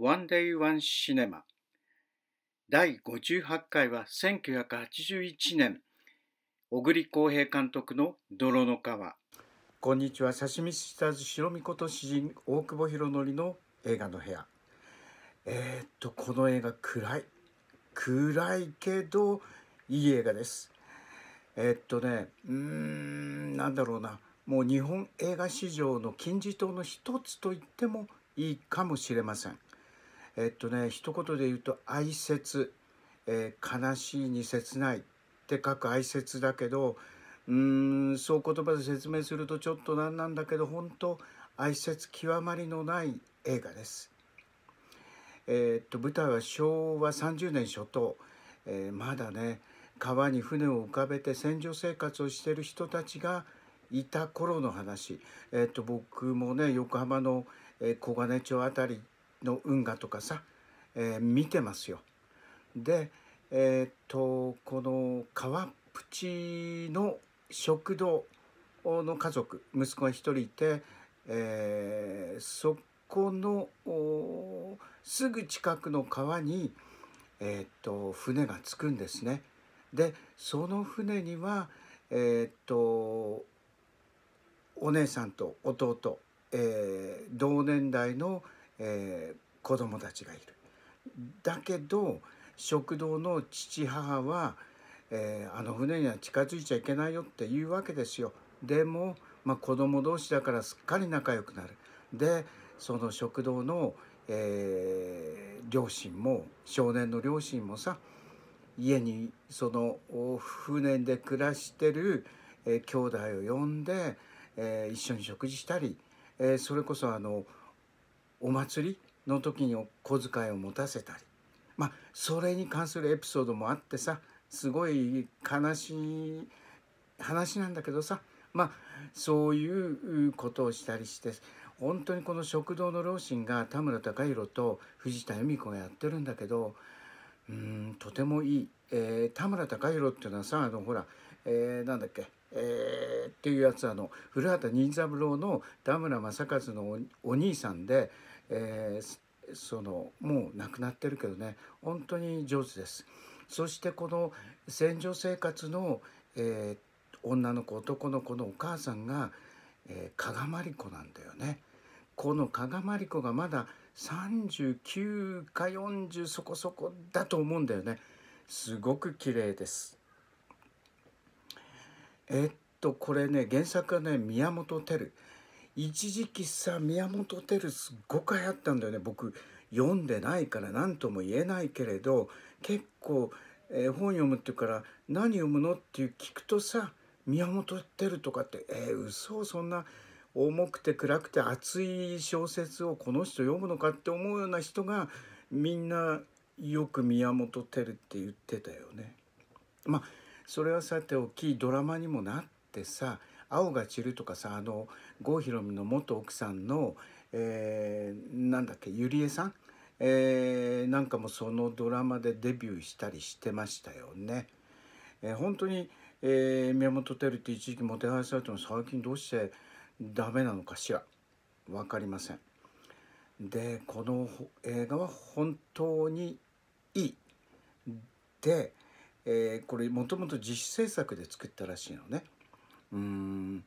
ワンデイワンシネマ Cinema 第58回は1981年小栗浩平監督の「泥の川」こんにちは刺身シスターズ白みこと詩人大久保博則の映画の部屋えー、っとこの映画暗い暗いけどいい映画ですえー、っとねうんなんだろうなもう日本映画史上の金字塔の一つと言ってもいいかもしれませんえっとね一言で言うと「哀切」えー、悲しいに切ない」って書く「哀切」だけどうーんそう言葉で説明するとちょっと何なんだけど本当哀切極まりのない映画です。えー、っと舞台は昭和30年初頭、えー、まだね川に船を浮かべて船上生活をしてる人たちがいた頃の話、えー、っと僕もね横浜の小金町辺りの運河とかさ、えー、見てますよ。で、えー、っとこの川淵の食堂の家族息子が1人いて、えー、そこのすぐ近くの川に、えー、っと船が着くんですね。でその船には、えー、っとお姉さんと弟、えー、同年代の、えー、子供たちがいる。だけど食堂の父母は、えー、あの船には近づいちゃいけないよっていうわけですよ。でも、まあ、子供同士だからすっかり仲良くなる。でその食堂の、えー、両親も少年の両親もさ家にその船で暮らしてる、えー、兄弟を呼んで、えー、一緒に食事したり、えー、それこそあのお祭りの時にお小遣いを持たせたりまあそれに関するエピソードもあってさすごい悲しい話なんだけどさまあそういうことをしたりして本当にこの食堂の両親が田村貴弘と藤田由美子がやってるんだけどうんとてもいい、えー、田村貴弘っていうのはさあのほら、えー、なんだっけえー、っていうやつあの古畑任三郎の田村正和のお兄さんで、えー、そのもう亡くなってるけどね本当に上手です。そしてこの戦場生活の、えー、女の子男の子のお母さんが、えー、加賀まり子なんだよね。この加賀まり子がまだ39か40そこそこだと思うんだよね。すごく綺麗です。えっとこれね原作はね宮本照一時期さ宮本照すっごく流行ったんだよね僕読んでないから何とも言えないけれど結構、えー、本読むっていうから何読むのっていう聞くとさ宮本照とかってえー、嘘そんな重くて暗くて熱い小説をこの人読むのかって思うような人がみんなよく宮本照って言ってたよね。まあそれはさておきドラマにもなってさ「青が散る」とかさあの郷ひろみの元奥さんの、えー、なんだっけゆりえさん、えー、なんかもそのドラマでデビューしたりしてましたよね。えー、本当に、えー、宮本照って一時期もてはやされても最近どうしてダメなのかしら分かりません。でこの映画は本当にいい。でえー、これもともと自主制作で作ったらしいのね。うん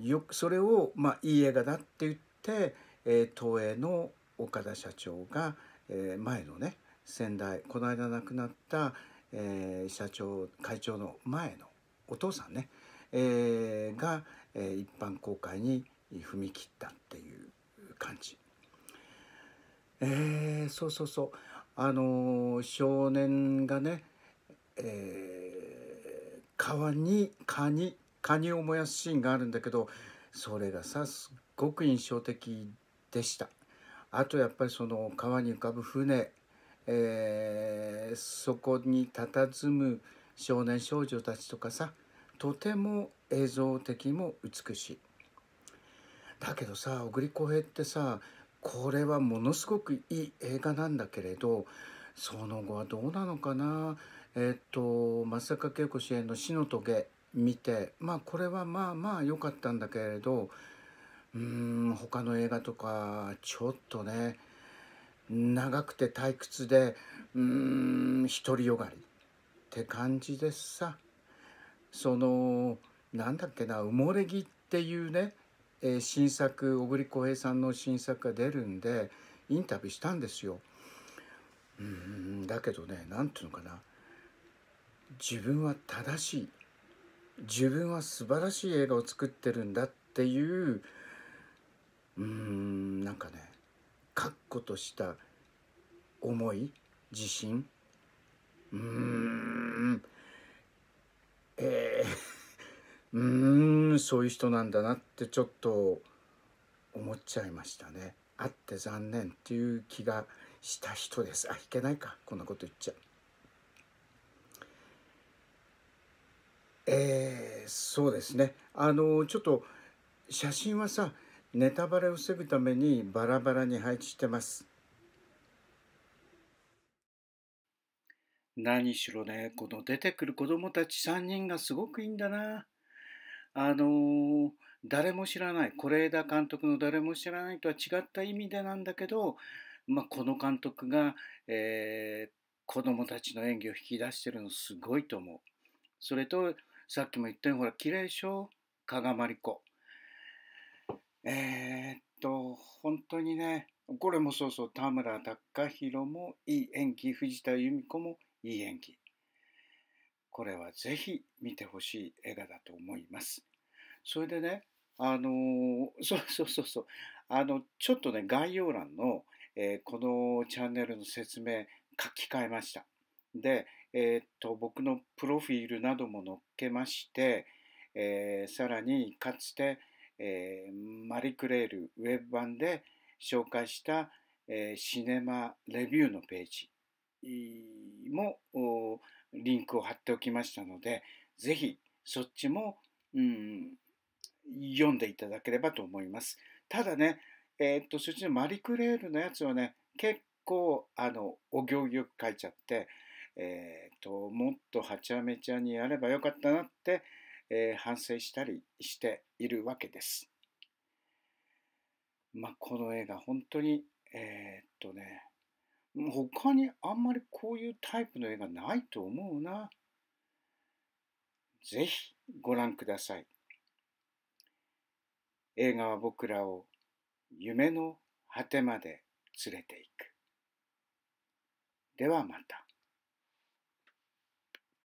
よくそれを、まあ、いい映画だって言って、えー、東映の岡田社長が、えー、前のね先代この間亡くなった、えー、社長会長の前のお父さんね、えー、が、えー、一般公開に踏み切ったっていう感じ。えー、そうそうそうあの少年がねえー、川にカニカニを燃やすシーンがあるんだけどそれがさすごく印象的でした。あとやっぱりその川に浮かぶ船、えー、そこに佇む少年少女たちとかさとても映像的も美しい。だけどさ小栗浩平ってさこれはものすごくいい映画なんだけれどその後はどうなのかなえっ、ー、と松坂慶子主演の「死の棘」見てまあこれはまあまあ良かったんだけれどうん他の映画とかちょっとね長くて退屈でうん独りよがりって感じでさそのなんだっけな「埋もれ木」っていうね、えー、新作小栗浩平さんの新作が出るんでインタビューしたんですよ。うんだけどね何ていうのかな自分は正しい自分は素晴らしい映画を作ってるんだっていううんなんかね確固とした思い自信うんえー、うんそういう人なんだなってちょっと思っちゃいましたね。あって残念っていう気がした人です。あいけないかこんなこと言っちゃう。えー、そうですねあのちょっと写真はさネタバレを防ぐためにバラバラに配置してます何しろねこの出てくる子供たち3人がすごくいいんだなあの誰も知らない是枝監督の誰も知らないとは違った意味でなんだけど、まあ、この監督が、えー、子供たちの演技を引き出してるのすごいと思う。それとさっきも言ったように、ほら、綺麗でしょ加賀まりこ。えー、っと、本当にね、これもそうそう、田村孝弘もいい演技、藤田由美子もいい演技。これはぜひ見てほしい映画だと思います。それでね、あのー、そうそうそうそう、あの、ちょっとね、概要欄の、えー、このチャンネルの説明書き換えました。で、えっと僕のプロフィールなども載っけまして、えー、さらにかつて、えー、マリクレールウェブ版で紹介した、えー、シネマレビューのページもリンクを貼っておきましたのでぜひそっちも、うん、読んでいただければと思います。ただね、えー、っとそっちのマリクレールのやつはね結構あのお行儀よく書いちゃってえーと、もっとはちゃめちゃにやればよかったなって、えー、反省したりしているわけです。まあ、この映画本当にえー、っとね他にあんまりこういうタイプの映画ないと思うな。ぜひご覧ください。映画は僕らを夢の果てまで連れていく。ではまた。